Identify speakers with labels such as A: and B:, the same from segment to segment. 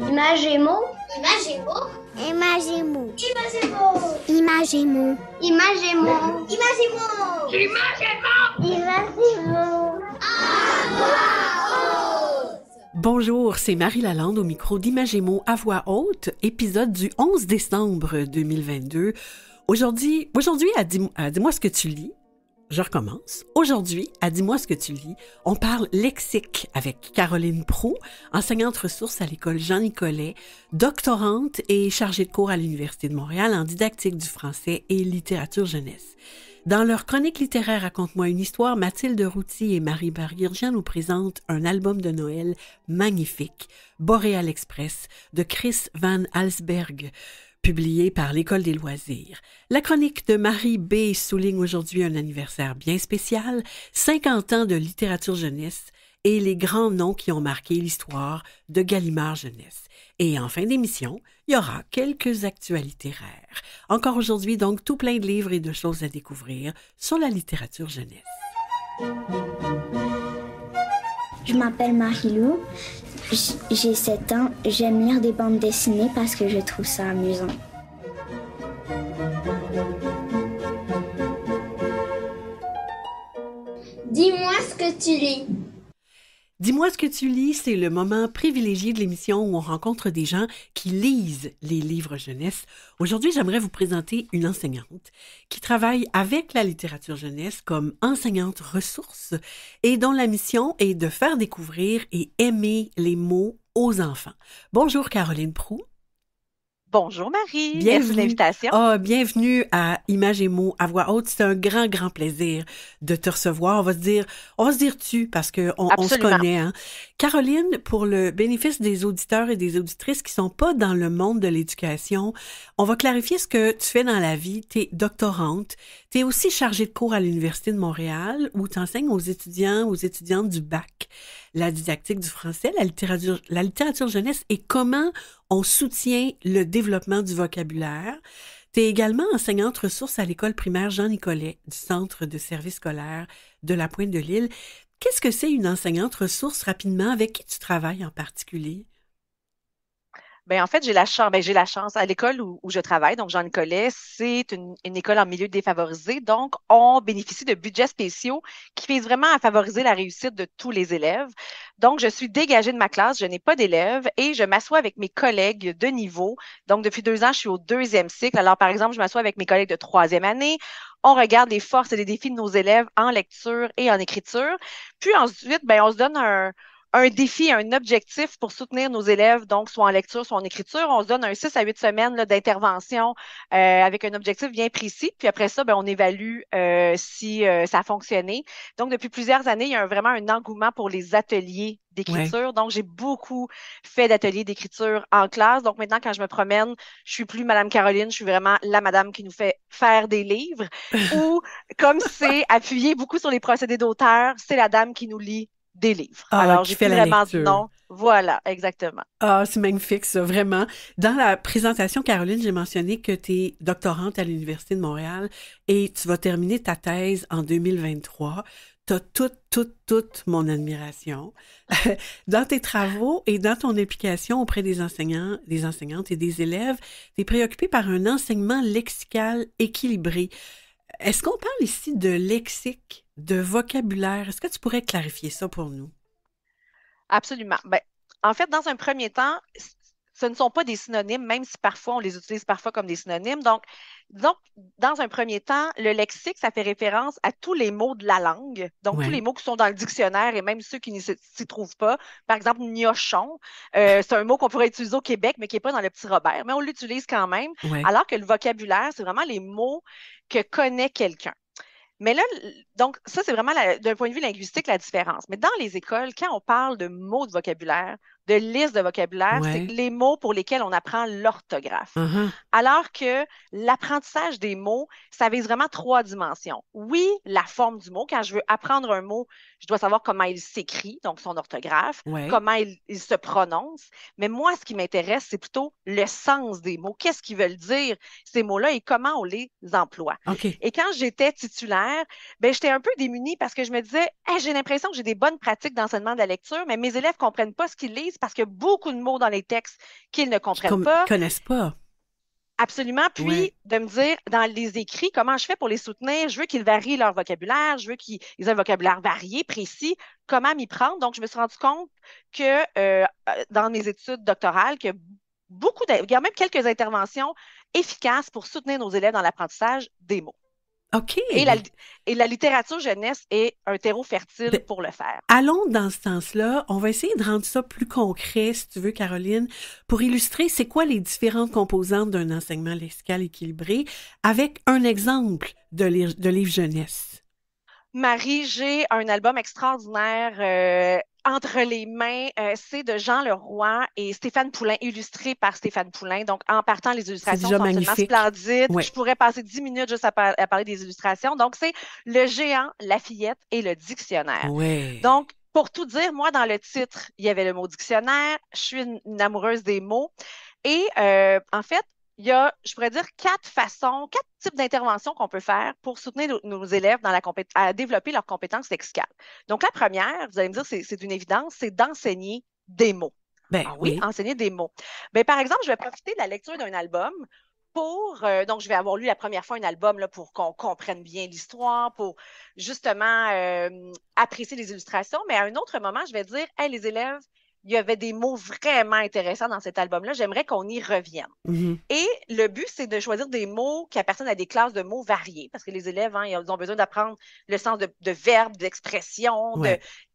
A: Imagémo. Imagémo. Imagémo. Imagémo. Imagémo. Imagémo. Imagémo.
B: Imagémo.
A: Bonjour, c'est Marie Lalande au micro d'Imagémo à voix haute, épisode du 11 décembre 2022. Aujourd'hui, aujourd'hui euh, Dis-moi ce que tu lis, je recommence. Aujourd'hui, à Dis-moi ce que tu lis, on parle lexique avec Caroline Prou, enseignante ressources à l'école Jean-Nicolet, doctorante et chargée de cours à l'Université de Montréal en didactique du français et littérature jeunesse. Dans leur chronique littéraire Raconte-moi une histoire, Mathilde Routy et Marie Barguirgian nous présentent un album de Noël magnifique, Boréal Express, de Chris Van Alsberg publié par l'École des loisirs. La chronique de Marie B souligne aujourd'hui un anniversaire bien spécial, 50 ans de littérature jeunesse et les grands noms qui ont marqué l'histoire de Gallimard Jeunesse. Et en fin d'émission, il y aura quelques actualités rares. Encore aujourd'hui, donc, tout plein de livres et de choses à découvrir sur la littérature jeunesse.
C: Je m'appelle Marie-Lou,
A: j'ai 7 ans, j'aime lire des bandes dessinées parce que je trouve ça amusant. Dis-moi
C: ce que tu lis.
A: Dis-moi ce que tu lis, c'est le moment privilégié de l'émission où on rencontre des gens qui lisent les livres jeunesse. Aujourd'hui, j'aimerais vous présenter une enseignante qui travaille avec la littérature jeunesse comme enseignante ressource et dont la mission est de faire découvrir et aimer les mots aux enfants. Bonjour Caroline Prou.
D: Bonjour Marie, bienvenue. merci l'invitation.
A: Ah, bienvenue à Images et mots à voix haute. C'est un grand, grand plaisir de te recevoir. On va se dire, on se dire tu parce que on, se connaît. Hein? Caroline, pour le bénéfice des auditeurs et des auditrices qui sont pas dans le monde de l'éducation, on va clarifier ce que tu fais dans la vie. Tu es doctorante, tu es aussi chargée de cours à l'Université de Montréal où tu enseignes aux étudiants, aux étudiantes du bac, la didactique du français, la littérature, la littérature jeunesse et comment on soutient le développement du vocabulaire. Tu es également enseignante ressource à l'école primaire Jean Nicolet du Centre de service scolaire de la Pointe de l'Île. Qu'est-ce que c'est une enseignante ressource rapidement? Avec qui tu travailles en particulier?
D: Ben, en fait, j'ai la chance. Ben, j'ai la chance à l'école où, je travaille, donc Jean Nicolet, c'est une, école en milieu défavorisé. Donc, on bénéficie de budgets spéciaux qui visent vraiment à favoriser la réussite de tous les élèves. Donc, je suis dégagée de ma classe, je n'ai pas d'élèves et je m'assois avec mes collègues de niveau. Donc, depuis deux ans, je suis au deuxième cycle. Alors, par exemple, je m'assois avec mes collègues de troisième année on regarde les forces et les défis de nos élèves en lecture et en écriture. Puis ensuite, ben, on se donne un, un défi, un objectif pour soutenir nos élèves, donc soit en lecture, soit en écriture. On se donne un 6 à 8 semaines d'intervention euh, avec un objectif bien précis. Puis après ça, ben, on évalue euh, si euh, ça a fonctionné. Donc, depuis plusieurs années, il y a vraiment un engouement pour les ateliers d'écriture. Donc, j'ai beaucoup fait d'ateliers d'écriture en classe. Donc, maintenant, quand je me promène, je suis plus Madame Caroline, je suis vraiment la Madame qui nous fait faire des livres. Ou, comme c'est appuyé beaucoup sur les procédés d'auteur, c'est la dame qui nous lit des livres. Ah, Alors, j'ai fait vraiment lecture. non. Voilà, exactement.
A: Ah, c'est magnifique, ça, vraiment. Dans la présentation, Caroline, j'ai mentionné que tu es doctorante à l'Université de Montréal et tu vas terminer ta thèse en 2023. Tu as toute, toute, toute mon admiration dans tes travaux et dans ton implication auprès des enseignants, des enseignantes et des élèves. Tu es préoccupée par un enseignement lexical équilibré. Est-ce qu'on parle ici de lexique, de vocabulaire? Est-ce que tu pourrais clarifier ça pour nous?
D: Absolument. Ben, en fait, dans un premier temps, ce ne sont pas des synonymes, même si parfois on les utilise parfois comme des synonymes. Donc, donc dans un premier temps, le lexique, ça fait référence à tous les mots de la langue, donc tous les mots qui sont dans le dictionnaire et même ceux qui ne s'y trouvent pas. Par exemple, niochon, euh, c'est un mot qu'on pourrait utiliser au Québec, mais qui n'est pas dans le petit Robert, mais on l'utilise quand même, alors que le vocabulaire, c'est vraiment les mots que connaît quelqu'un. Mais là, donc, ça, c'est vraiment d'un point de vue linguistique la différence. Mais dans les écoles, quand on parle de mots de vocabulaire, de liste de vocabulaire, c'est les mots pour lesquels on apprend l'orthographe. Uh-huh. Alors que l'apprentissage des mots, ça vise vraiment trois dimensions. Oui, la forme du mot. Quand je veux apprendre un mot, je dois savoir comment il s'écrit, donc son orthographe, comment il, se prononce. Mais moi, ce qui m'intéresse, c'est plutôt le sens des mots. Qu'est-ce qu'ils veulent dire, ces mots-là, et comment on les emploie. Et quand j'étais titulaire, ben, j'étais un peu démunie parce que je me disais, j'ai l'impression que j'ai des bonnes pratiques d'enseignement de la lecture, mais mes élèves ne comprennent pas ce qu'ils lisent parce qu'il beaucoup de mots dans les textes qu'ils ne comprennent pas. connaissent pas. Absolument. Puis de me dire dans les écrits, comment je fais pour les soutenir? Je veux qu'ils varient leur vocabulaire, je veux qu'ils aient un vocabulaire varié, précis, comment m'y prendre. Donc, je me suis rendu compte que euh, euh, dans mes études doctorales, que beaucoup, il y a même quelques interventions efficaces pour soutenir nos élèves dans l'apprentissage des mots. Et la, littérature jeunesse est un terreau fertile ben, pour le faire.
A: Allons dans ce sens-là. On va essayer de rendre ça plus concret, si tu veux, Caroline, pour illustrer c'est quoi les différentes composantes d'un enseignement lexical équilibré avec un exemple de livre jeunesse.
D: Marie, j'ai un album extraordinaire euh, entre les mains. Euh, c'est de Jean Leroy et Stéphane Poulain, illustré par Stéphane Poulain. Donc, en partant, les illustrations sont magnifique. tellement splendides. Je pourrais passer dix minutes juste à, parler des illustrations. Donc, c'est Le géant, la fillette et le dictionnaire. Donc, pour tout dire, moi, dans le titre, il y avait le mot dictionnaire. Je suis une, amoureuse des mots. Et euh, en fait, il y a, je pourrais dire, quatre façons, quatre types d'interventions qu'on peut faire pour soutenir nos, élèves dans la à développer leurs compétences lexicales. Donc, la première, vous allez me dire, c'est une évidence, c'est d'enseigner des mots. Ben, ah oui, enseigner des mots. Ben, par exemple, je vais profiter de la lecture d'un album pour, euh, donc, je vais avoir lu la première fois un album là, pour qu'on comprenne bien l'histoire, pour justement euh, apprécier les illustrations. Mais à un autre moment, je vais dire, hey, les élèves, il y avait des mots vraiment intéressants dans cet album-là. J'aimerais qu'on y revienne. Mhm. Et le but, c'est de choisir des mots qui appartiennent à des classes de mots variés, parce que les élèves, hein, ils ont besoin d'apprendre le sens de, verbes, d'expressions,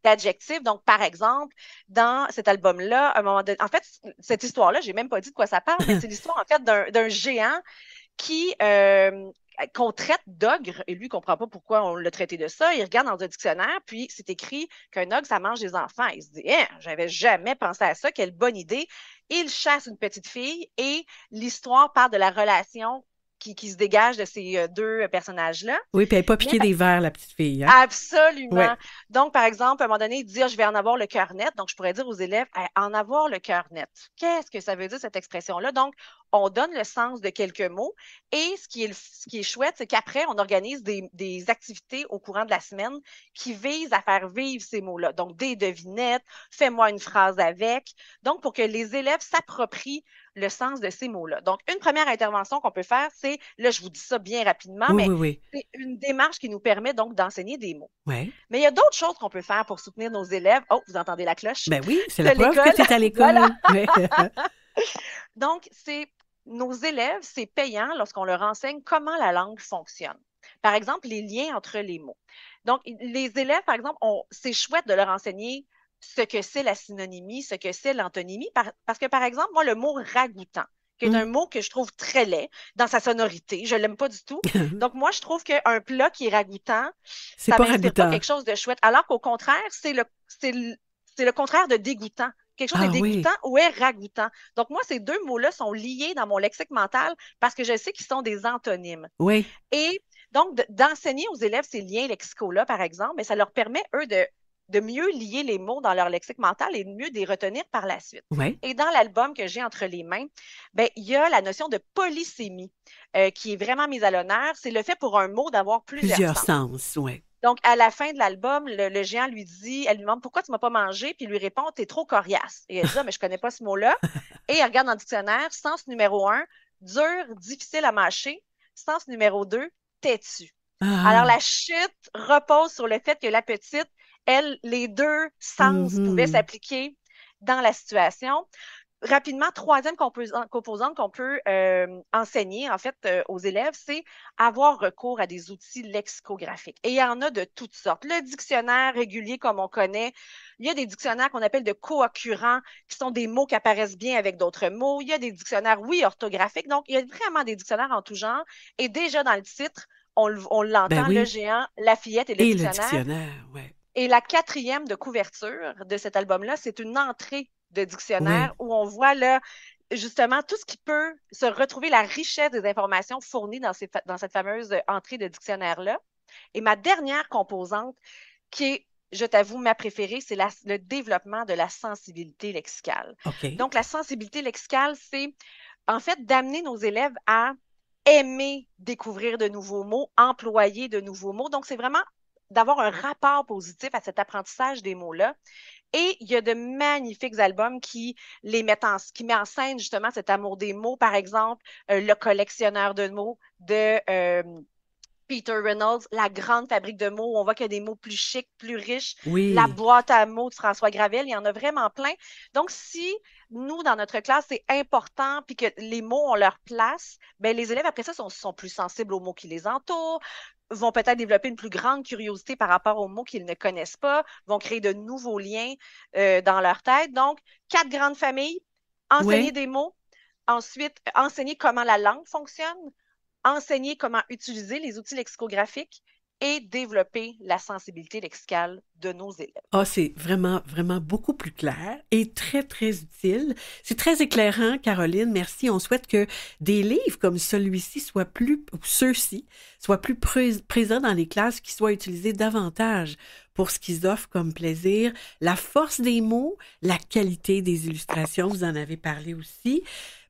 D: d'adjectifs. Donc, par exemple, dans cet album-là, à un moment donné, en fait, cette histoire-là, j'ai même pas dit de quoi ça parle, mais c'est l'histoire, en fait, d'un géant qui euh, euh, qu'on traite d'ogre, et lui ne comprend pas pourquoi on l'a traité de ça. Il regarde dans un dictionnaire, puis c'est écrit qu'un ogre, ça mange des enfants. Il se dit, eh, j'avais jamais pensé à ça, quelle bonne idée. Il chasse une petite fille et l'histoire parle de la relation qui, se dégage de ces euh, deux euh, personnages-là. Oui,
A: puis elle n'est pas piquée des verres, la petite fille. Hein?
D: Absolument. Donc, par exemple, à un moment donné, dire ah, je vais en avoir le cœur net. Donc, je pourrais dire aux élèves en avoir le cœur net. Qu'est-ce que ça veut dire, cette expression-là? Donc, on donne le sens de quelques mots. Et ce qui est, chouette, c'est qu'après, on organise des, des, activités au courant de la semaine qui visent à faire vivre ces mots-là. Donc, des devinettes, fais-moi une phrase avec. Donc, pour que les élèves s'approprient le sens de ces mots-là. Donc, une première intervention qu'on peut faire, c'est, là, je vous dis ça bien rapidement, mais c'est une démarche qui nous permet donc d'enseigner des mots. Mais il y a d'autres choses qu'on peut faire pour soutenir nos élèves. Oh, vous entendez la cloche? Ben oui, c'est la que c'est à l'école. donc, c'est nos élèves, c'est payant lorsqu'on leur enseigne comment la langue fonctionne. Par exemple, les liens entre les mots. Donc, les élèves, par exemple, c'est chouette de leur enseigner ce que c'est la synonymie, ce que c'est l'antonymie. parce que, par exemple, moi, le mot ragoûtant », qui est mm. un mot que je trouve très laid dans sa sonorité. Je ne l'aime pas du tout. Donc, moi, je trouve qu'un plat qui est ragoûtant, ça pas, pas quelque chose de chouette. Alors qu'au contraire, c'est le, c'est contraire de dégoûtant. Quelque chose de ah dégoûtant ou est ragoûtant. Donc, moi, ces deux mots-là sont liés dans mon lexique mental parce que je sais qu'ils sont des antonymes. Oui. Et donc, d'enseigner aux élèves ces liens lexicaux-là, par exemple, mais ben, ça leur permet, eux, de de mieux lier les mots dans leur lexique mental et de mieux les retenir par la suite. Et dans l'album que j'ai entre les mains, ben, il y a la notion de polysémie euh, qui est vraiment mise à l'honneur. C'est le fait pour un mot d'avoir plusieurs,
A: sens.
D: Donc, à la fin de l'album, le, géant lui dit, elle lui demande pourquoi tu ne m'as pas mangé, puis il lui répond, es trop coriace. Et elle dit, ah, mais je connais pas ce mot-là. Et elle regarde dans le dictionnaire, sens numéro un, dur, difficile à mâcher. Sens numéro deux, têtu. Ah. Alors, la chute repose sur le fait que la petite les deux sens pouvaient mm-hmm. s'appliquer dans la situation. Rapidement, troisième composante qu'on peut euh, enseigner en fait euh, aux élèves, c'est avoir recours à des outils lexicographiques. Et il y en a de toutes sortes. Le dictionnaire régulier comme on connaît, il y a des dictionnaires qu'on appelle de co-occurrents, qui sont des mots qui apparaissent bien avec d'autres mots. Il y a des dictionnaires, oui, orthographiques. Donc, il y a vraiment des dictionnaires en tout genre. Et déjà dans le titre, on, ben l'entend, le géant, la fillette et le et dictionnaire. Le dictionnaire oui. Et la quatrième de couverture de cet album-là, c'est une entrée de dictionnaire où on voit là justement tout ce qui peut se retrouver, la richesse des informations fournies dans, ces, dans cette fameuse entrée de dictionnaire-là. Et ma dernière composante, qui est, je t'avoue, ma préférée, c'est le développement de la sensibilité lexicale. Donc, la sensibilité lexicale, c'est en fait d'amener nos élèves à aimer découvrir de nouveaux mots, employer de nouveaux mots. Donc, c'est vraiment d'avoir un rapport positif à cet apprentissage des mots-là. Et il y a de magnifiques albums qui les mettent en, qui met en scène justement cet amour des mots, par exemple, euh, Le collectionneur de mots de euh, Peter Reynolds, la grande fabrique de mots. on voit qu'il y a des mots plus chics, plus riches. La boîte à mots de François Gravel, il y en a vraiment plein. Donc, si nous, dans notre classe, c'est important, puis que les mots ont leur place, ben, les élèves, après ça, sont, plus sensibles aux mots qui les entourent, vont peut-être développer une plus grande curiosité par rapport aux mots qu'ils ne connaissent pas, vont créer de nouveaux liens euh, dans leur tête. Donc, quatre grandes familles, enseigner des mots, ensuite enseigner comment la langue fonctionne, enseigner comment utiliser les outils lexicographiques et développer la sensibilité lexicale de nos élèves.
A: Ah, c'est vraiment, vraiment beaucoup plus clair et très, très utile. C'est très éclairant, Caroline. Merci. On souhaite que des livres comme celui-ci soient plus, ou ceux-ci, soient plus présents dans les classes, qu'ils soient utilisés davantage pour ce qu'ils offrent comme plaisir, la force des mots, la qualité des illustrations, vous en avez parlé aussi.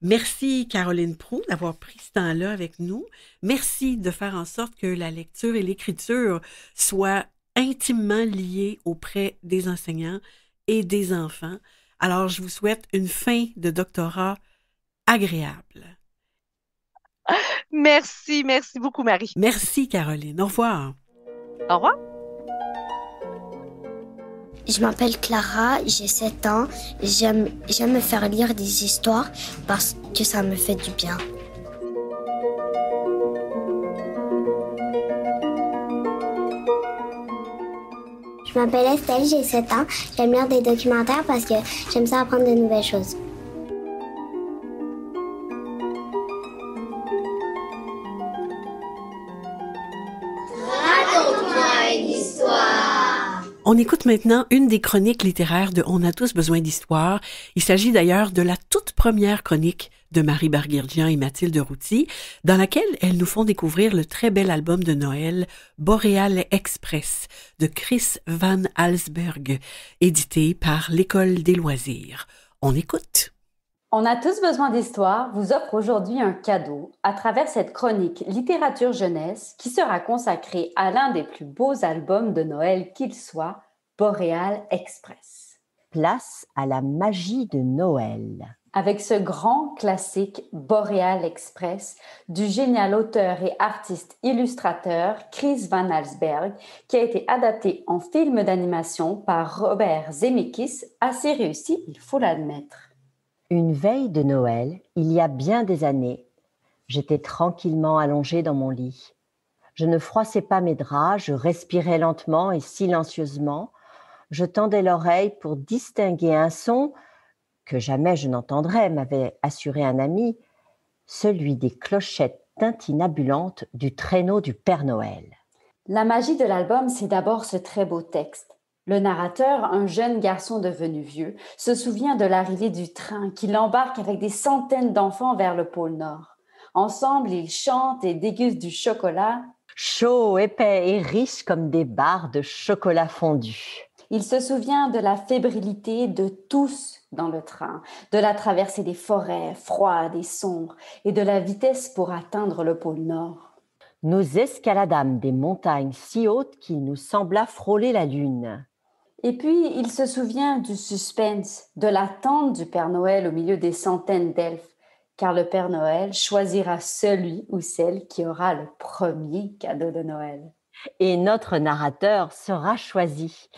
A: Merci Caroline Prou d'avoir pris ce temps-là avec nous. Merci de faire en sorte que la lecture et l'écriture soient intimement liées auprès des enseignants et des enfants. Alors, je vous souhaite une fin de doctorat agréable. Merci, merci beaucoup Marie. Merci Caroline. Au revoir. Au revoir.
B: Je m'appelle Clara, j'ai 7 ans. J'aime me faire lire des histoires parce que ça me fait du bien.
A: Je m'appelle Estelle, j'ai 7 ans. J'aime lire des documentaires parce que j'aime ça apprendre de nouvelles choses. On écoute maintenant une des chroniques littéraires de On a tous besoin d'histoire. Il s'agit d'ailleurs de la toute première chronique de Marie Barguirgian et Mathilde Routy, dans laquelle elles nous font découvrir le très bel album de Noël Boréal Express de Chris Van Alsberg, édité par l'École des loisirs. On écoute.
B: On a tous besoin d'histoire vous offre aujourd'hui un cadeau à travers cette chronique Littérature jeunesse qui sera consacrée à l'un des plus beaux albums de Noël qu'il soit, Boréal Express.
C: Place à la magie de
B: Noël. Avec ce grand classique Boréal Express du génial auteur et artiste illustrateur Chris Van Alsberg qui a été adapté en film d'animation par Robert Zemeckis, assez réussi, il faut l'admettre.
C: Une veille de Noël, il y a bien des années, j'étais tranquillement allongée dans mon lit. Je ne froissais pas mes draps, je respirais lentement et silencieusement. Je tendais l'oreille pour distinguer un son que jamais je n'entendrais, m'avait assuré un ami, celui des clochettes tintinabulantes du traîneau du Père Noël.
B: La magie de l'album, c'est d'abord ce très beau texte. Le narrateur, un jeune garçon devenu vieux, se souvient de l'arrivée du train qui l'embarque avec des centaines d'enfants vers le pôle Nord. Ensemble, ils chantent et dégustent du chocolat. Chaud, épais et riche comme des barres de chocolat fondu. Il se souvient de la fébrilité de tous dans le train, de la traversée des forêts froides et sombres et de la vitesse pour atteindre le pôle Nord.
C: Nous escaladâmes des montagnes si hautes qu'il nous sembla frôler la lune.
B: Et puis, il se souvient du suspense, de l'attente du Père Noël au milieu des centaines d'elfes, car le Père Noël choisira celui ou celle qui aura le premier cadeau de Noël.
C: Et notre narrateur sera choisi.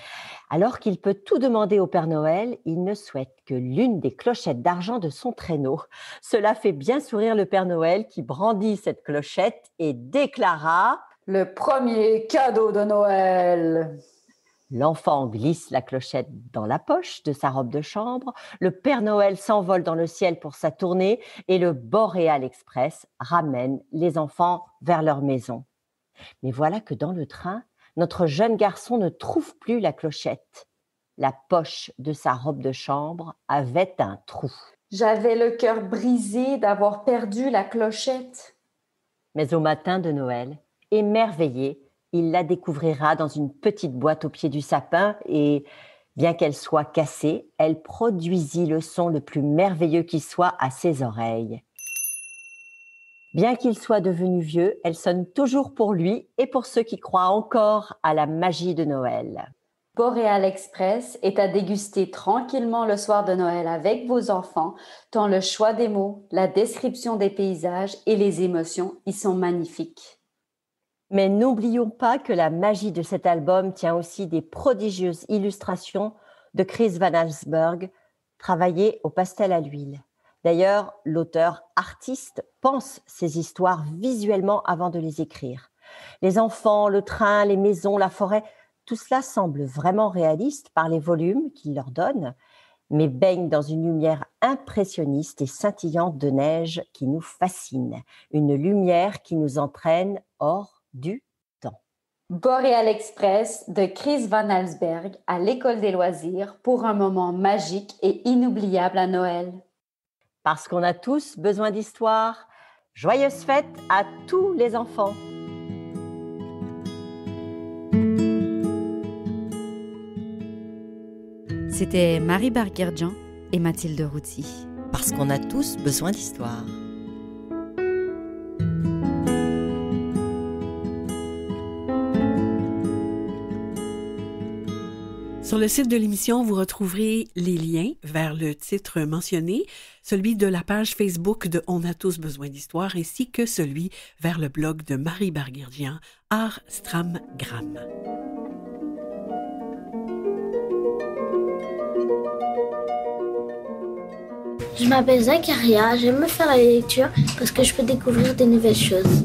C: Alors qu'il peut tout demander au Père Noël, il ne souhaite que l'une des clochettes d'argent de son traîneau. Cela fait bien sourire le Père Noël qui brandit cette clochette et déclara ⁇ Le premier cadeau de Noël !⁇ L'enfant glisse la clochette dans la poche de sa robe de chambre, le Père Noël s'envole dans le ciel pour sa tournée et le Boréal Express ramène les enfants vers leur maison. Mais voilà que dans le train, notre jeune garçon ne trouve plus la clochette. La poche de sa robe de chambre avait un
B: trou. J'avais le cœur brisé d'avoir perdu la clochette.
C: Mais au matin de Noël, émerveillé, il la découvrira dans une petite boîte au pied du sapin et, bien qu'elle soit cassée, elle produisit le son le plus merveilleux qui soit à ses oreilles. Bien qu'il soit devenu vieux, elle sonne toujours pour lui et pour ceux qui croient encore à la magie de Noël.
B: Boréal Express est à déguster tranquillement le soir de Noël avec vos enfants, tant le choix des mots, la description des paysages et les émotions y sont magnifiques. Mais n'oublions pas que la magie de cet album tient aussi
C: des prodigieuses illustrations de Chris Van Allsburg, travaillées au pastel à l'huile. D'ailleurs, l'auteur artiste pense ces histoires visuellement avant de les écrire. Les enfants, le train, les maisons, la forêt, tout cela semble vraiment réaliste par les volumes qu'il leur donne, mais baigne dans une lumière impressionniste et scintillante de neige qui nous fascine, une lumière qui nous entraîne hors du temps.
B: Boréal Express de Chris Van Alsberg à l'École des loisirs pour un moment magique et inoubliable à Noël. Parce qu'on a tous besoin d'histoire. Joyeuses fêtes à
C: tous les enfants.
B: C'était Marie Barguerdjan et Mathilde Routy.
C: Parce qu'on a tous besoin d'histoire.
A: Sur le site de l'émission, vous retrouverez les liens vers le titre mentionné, celui de la page Facebook de On a tous besoin d'histoire, ainsi que celui vers le blog de Marie Barguerdian, Art Gram.
B: Je m'appelle Zakaria, j'aime faire la lecture parce que je peux découvrir de nouvelles choses.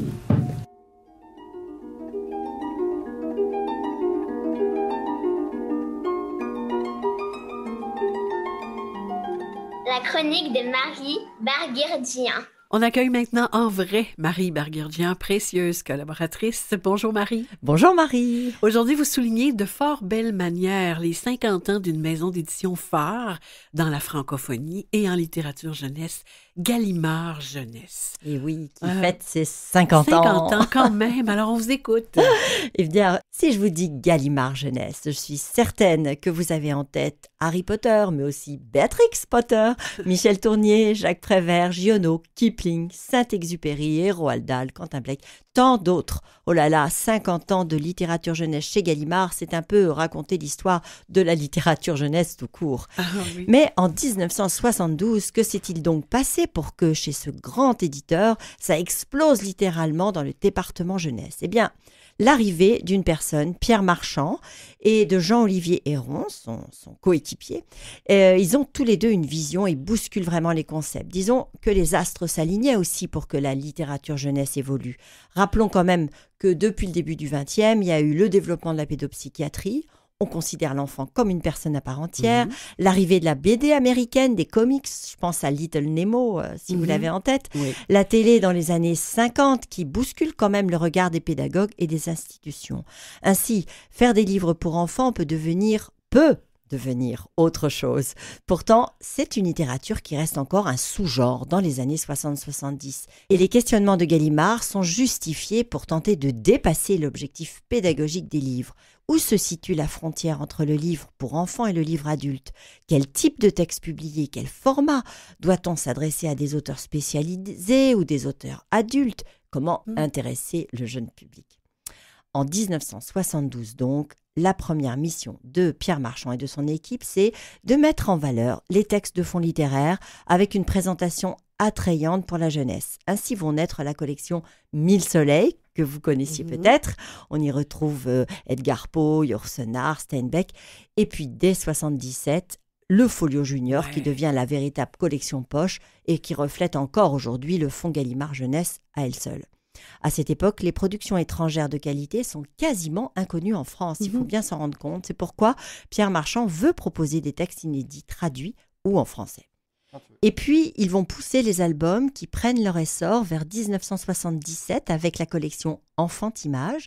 A: la chronique de Marie Barguerdian. On accueille maintenant en vrai Marie Barguerdien, précieuse collaboratrice. Bonjour Marie. Bonjour Marie. Aujourd'hui, vous soulignez de fort belle manière les 50 ans d'une maison d'édition phare dans la francophonie et en littérature jeunesse Gallimard Jeunesse. Et oui, qui euh, fête
C: ses 50, ans. 50 ans quand même, alors on vous écoute. Et eh bien, si je vous dis Gallimard Jeunesse, je suis certaine que vous avez en tête Harry Potter, mais aussi Beatrix Potter, Michel Tournier, Jacques Prévert, Giono, Kipling, Saint-Exupéry, Roald Dahl, Quentin Blake, tant d'autres. Oh là là, 50 ans de littérature jeunesse chez Gallimard, c'est un peu raconter l'histoire de la littérature jeunesse tout court. Ah mais en 1972, que s'est-il donc passé pour que chez ce grand éditeur, ça explose littéralement dans le département jeunesse Eh bien, l'arrivée d'une personne, Pierre Marchand, et de Jean-Olivier Héron, son, coéquipier, euh, ils ont tous les deux une vision et bousculent vraiment les concepts. Disons que les astres s'alignaient aussi pour que la littérature jeunesse évolue. Rappelons quand même que depuis le début du XXe, il y a eu le développement de la pédopsychiatrie, on considère l'enfant comme une personne à part entière. Mhm. L'arrivée de la BD américaine, des comics, je pense à Little Nemo, euh, si vous mhm. l'avez en tête. La télé dans les années 50 qui bouscule quand même le regard des pédagogues et des institutions. Ainsi, faire des livres pour enfants peut devenir peut devenir autre chose. Pourtant, c'est une littérature qui reste encore un sous-genre dans les années 60-70. Et les questionnements de Gallimard sont justifiés pour tenter de dépasser l'objectif pédagogique des livres. Où se situe la frontière entre le livre pour enfants et le livre adulte Quel type de texte publié Quel format Doit-on s'adresser à des auteurs spécialisés ou des auteurs adultes Comment mmh. intéresser le jeune public En 1972 donc, la première mission de Pierre Marchand et de son équipe, c'est de mettre en valeur les textes de fonds littéraires avec une présentation attrayante pour la jeunesse. Ainsi vont naître la collection Mille Soleils, que vous connaissiez mm-hmm. peut-être. On y retrouve euh, Edgar Poe, Yourcenar, Steinbeck. Et puis dès 77, le Folio Junior qui devient la véritable collection poche et qui reflète encore aujourd'hui le fonds Gallimard Jeunesse à elle seule. À cette époque, les productions étrangères de qualité sont quasiment inconnues en France. Il faut mm-hmm. bien s'en rendre compte. C'est pourquoi Pierre Marchand veut proposer des textes inédits traduits ou en français. Et puis, ils vont pousser les albums qui prennent leur essor vers 1977 avec la collection Enfant-Image,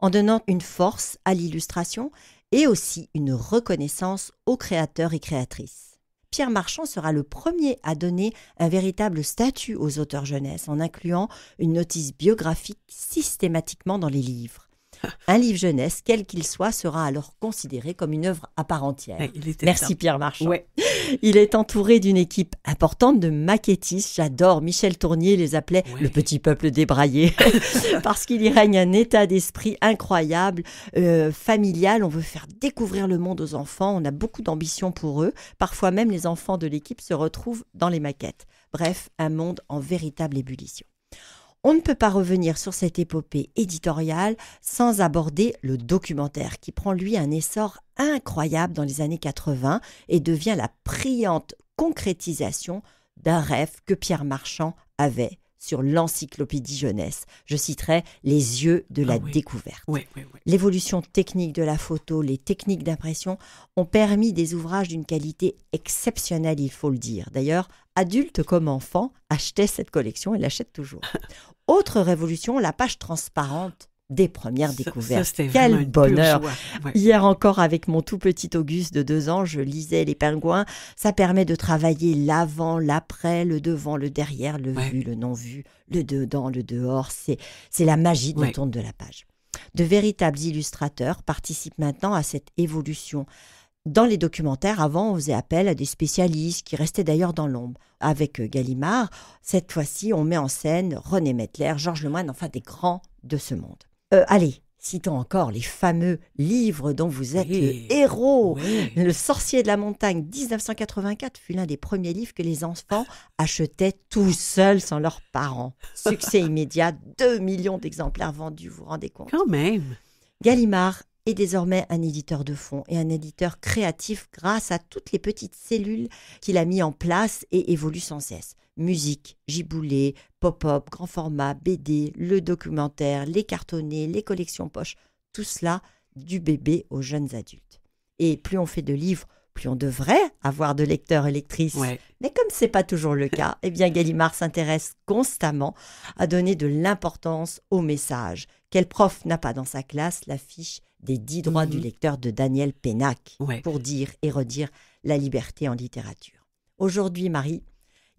C: en donnant une force à l'illustration et aussi une reconnaissance aux créateurs et créatrices. Pierre Marchand sera le premier à donner un véritable statut aux auteurs jeunesse en incluant une notice biographique systématiquement dans les livres. Un livre jeunesse, quel qu'il soit, sera alors considéré comme une œuvre à part entière. Merci Pierre Marchand. Il est entouré d'une équipe importante de maquettistes. J'adore. Michel Tournier les appelait le petit peuple débraillé parce qu'il y règne un état d'esprit incroyable, euh, familial. On veut faire découvrir le monde aux enfants. On a beaucoup d'ambition pour eux. Parfois même, les enfants de l'équipe se retrouvent dans les maquettes. Bref, un monde en véritable ébullition. On ne peut pas revenir sur cette épopée éditoriale sans aborder le documentaire qui prend lui un essor incroyable dans les années 80 et devient la priante concrétisation d'un rêve que Pierre Marchand avait sur l'encyclopédie jeunesse. Je citerai les yeux de la ah découverte. L'évolution technique de la photo, les techniques d'impression ont permis des ouvrages d'une qualité exceptionnelle, il faut le dire. D'ailleurs, adultes comme enfants achetaient cette collection et l'achètent toujours. Autre révolution, la page transparente des premières découvertes. Quel bonheur Hier encore, avec mon tout petit Auguste de deux ans, je lisais Les Pingouins. Ça permet de travailler l'avant, l'après, le devant, le derrière, le vu, le non-vu, le dedans, le dehors. C'est la magie de ouais. de la page. De véritables illustrateurs participent maintenant à cette évolution. Dans les documentaires, avant, on faisait appel à des spécialistes qui restaient d'ailleurs dans l'ombre. Avec euh, Gallimard, cette fois-ci, on met en scène René Mettler, Georges Lemoyne, enfin des grands de ce monde. Euh, allez, citons encore les fameux livres dont vous êtes le héros. Le sorcier de la montagne 1984 fut l'un des premiers livres que les enfants achetaient tout seuls sans leurs parents. Succès immédiat, 2 millions d'exemplaires vendus, vous vous rendez compte Quand même. Gallimard est désormais un éditeur de fond et un éditeur créatif grâce à toutes les petites cellules qu'il a mis en place et évolue sans cesse musique, giboulée, pop-up, grand format, BD, le documentaire, les cartonnés, les collections poches, tout cela du bébé aux jeunes adultes. Et plus on fait de livres, plus on devrait avoir de lecteurs et lectrices. Mais comme ce n'est pas toujours le cas, eh bien Gallimard s'intéresse constamment à donner de l'importance au message. Quel prof n'a pas dans sa classe l'affiche des dix droits du mhm. lecteur de Daniel Pénac pour dire et redire la liberté en littérature. Aujourd'hui, Marie,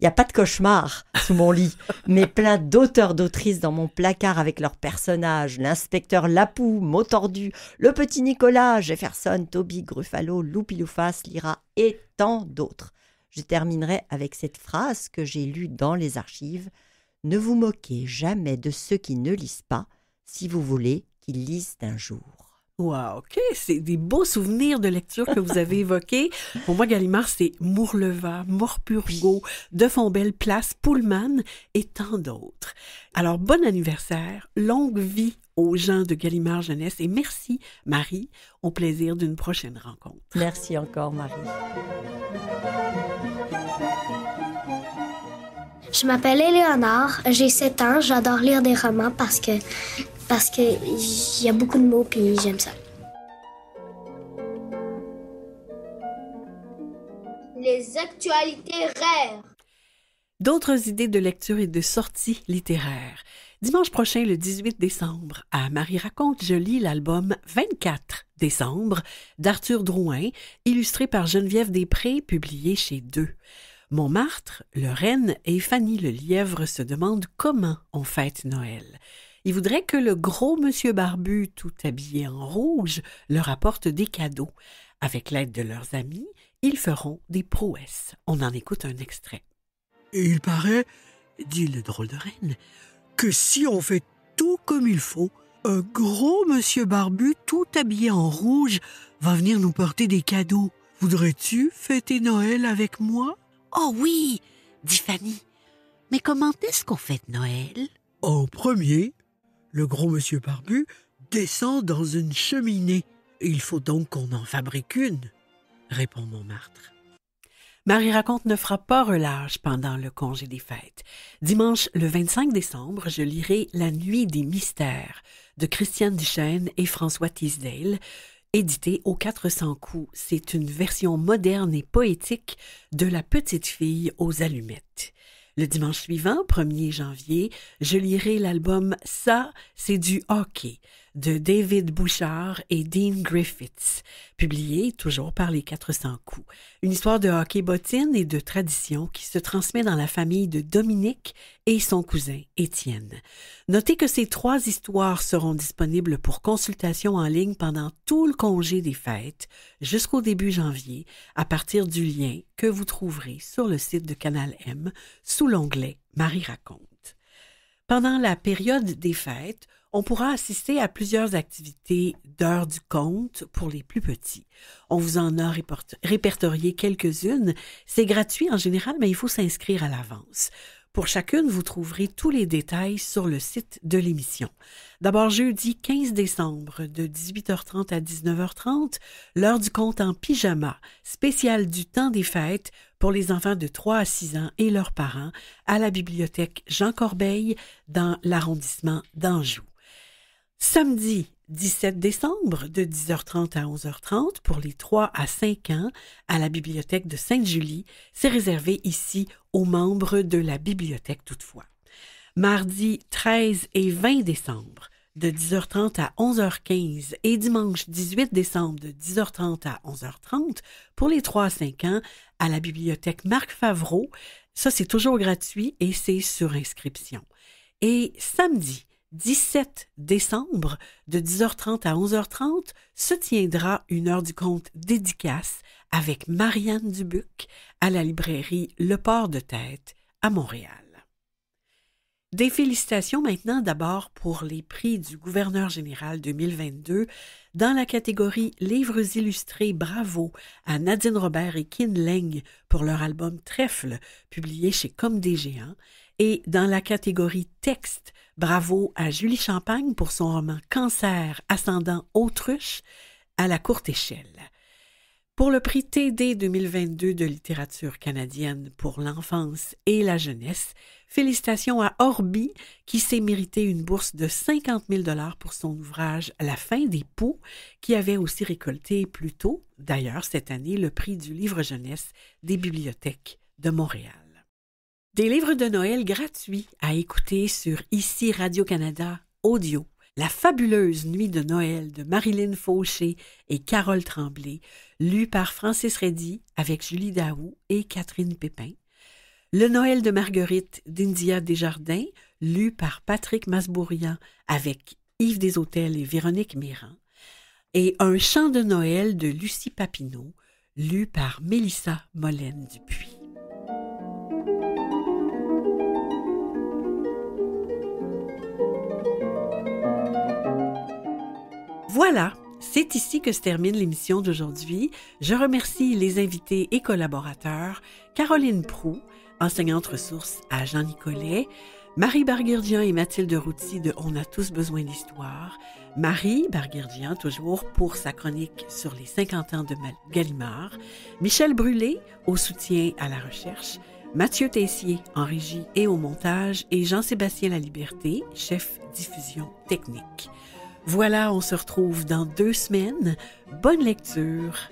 C: il n'y a pas de cauchemar sous mon lit, mais plein d'auteurs, d'autrices dans mon placard avec leurs personnages. L'inspecteur Lapou, Motordu, le petit Nicolas, Jefferson, Toby, Gruffalo, Loupiloufas, Lira et tant d'autres. Je terminerai avec cette phrase que j'ai lue dans les archives. Ne vous moquez jamais de ceux qui ne lisent pas si vous voulez qu'ils lisent un jour. Wow, OK. C'est des beaux
A: souvenirs de lecture que vous avez évoqués. Pour moi, Gallimard, c'est Mourleva, Morpurgo, De Place, Pullman et tant d'autres. Alors, bon anniversaire, longue vie aux gens de Gallimard Jeunesse et merci, Marie, au plaisir d'une prochaine rencontre. Merci encore, Marie. Je m'appelle Éléonore, j'ai 7 ans, j'adore lire des romans parce
B: que parce qu'il y a beaucoup de mots, puis j'aime ça. Les actualités rares.
A: D'autres idées de lecture et de sorties littéraires. Dimanche prochain, le 18 décembre, à Marie Raconte, je lis l'album 24 décembre d'Arthur Drouin, illustré par Geneviève Després, publié chez Deux. Montmartre, le renne et Fanny le Lièvre se demandent comment on fête Noël. Il voudrait que le gros monsieur barbu, tout habillé en rouge, leur apporte des cadeaux. Avec l'aide de leurs amis, ils feront des prouesses. On en écoute un extrait. Et il paraît, dit le drôle de reine, que si on fait tout comme il faut, un gros monsieur barbu, tout habillé en rouge, va venir nous porter des cadeaux. Voudrais-tu fêter Noël avec moi? Oh oui, dit Fanny. Mais comment est-ce qu'on fête Noël? En premier, le gros monsieur barbu descend dans une cheminée. Il faut donc qu'on en fabrique une, répond Montmartre. Marie Raconte ne fera pas relâche pendant le congé des fêtes. Dimanche, le 25 décembre, je lirai La Nuit des Mystères de Christiane Duchesne et François Tisdale, édité aux 400 coups. C'est une version moderne et poétique de La Petite Fille aux Allumettes. Le dimanche suivant, 1er janvier, je lirai l'album Ça, c'est du hockey de David Bouchard et Dean Griffiths, publié toujours par les 400 coups. Une histoire de hockey bottine et de tradition qui se transmet dans la famille de Dominique et son cousin Étienne. Notez que ces trois histoires seront disponibles pour consultation en ligne pendant tout le congé des fêtes jusqu'au début janvier à partir du lien que vous trouverez sur le site de Canal M sous l'onglet Marie raconte. Pendant la période des fêtes, on pourra assister à plusieurs activités d'heure du compte pour les plus petits. On vous en a répertorié quelques-unes. C'est gratuit en général, mais il faut s'inscrire à l'avance. Pour chacune, vous trouverez tous les détails sur le site de l'émission. D'abord, jeudi 15 décembre, de 18h30 à 19h30, l'heure du compte en pyjama, spécial du temps des fêtes pour les enfants de 3 à 6 ans et leurs parents, à la bibliothèque Jean Corbeil, dans l'arrondissement d'Anjou. Samedi 17 décembre de 10h30 à 11h30 pour les 3 à 5 ans à la bibliothèque de Sainte-Julie. C'est réservé ici aux membres de la bibliothèque toutefois. Mardi 13 et 20 décembre de 10h30 à 11h15 et dimanche 18 décembre de 10h30 à 11h30 pour les 3 à 5 ans à la bibliothèque Marc Favreau. Ça, c'est toujours gratuit et c'est sur inscription. Et samedi 17 décembre, de 10h30 à 11h30, se tiendra une heure du compte dédicace avec Marianne Dubuc à la librairie Le Port de Tête à Montréal. Des félicitations maintenant d'abord pour les prix du gouverneur général 2022 dans la catégorie Livres illustrés Bravo à Nadine Robert et Kin Leng pour leur album Trèfle, publié chez Comme des Géants, et dans la catégorie Texte Bravo à Julie Champagne pour son roman Cancer ascendant autruche à la courte échelle. Pour le prix TD 2022 de littérature canadienne pour l'enfance et la jeunesse, félicitations à Orbi qui s'est mérité une bourse de 50 000 dollars pour son ouvrage La fin des pots, qui avait aussi récolté plus tôt, d'ailleurs cette année, le prix du livre jeunesse des bibliothèques de Montréal. Des livres de Noël gratuits à écouter sur ici Radio-Canada Audio. La fabuleuse nuit de Noël de Marilyn Fauché et Carole Tremblay, lue par Francis Reddy avec Julie Daou et Catherine Pépin. Le Noël de Marguerite d'India Desjardins, lu par Patrick Masbourian avec Yves Deshôtels et Véronique Méran. Et Un chant de Noël de Lucie Papineau, lu par Mélissa Molène-Dupuis. Voilà, c'est ici que se termine l'émission d'aujourd'hui. Je remercie les invités et collaborateurs Caroline Prou, enseignante ressources à Jean Nicolet, Marie Barguerdian et Mathilde Routy de On a tous besoin d'histoire, Marie Barguerdian toujours pour sa chronique sur les 50 ans de Gallimard, Michel Brûlé au soutien à la recherche, Mathieu Tessier en régie et au montage et Jean-Sébastien Laliberté, chef diffusion technique. Voilà, on se retrouve dans deux semaines. Bonne lecture.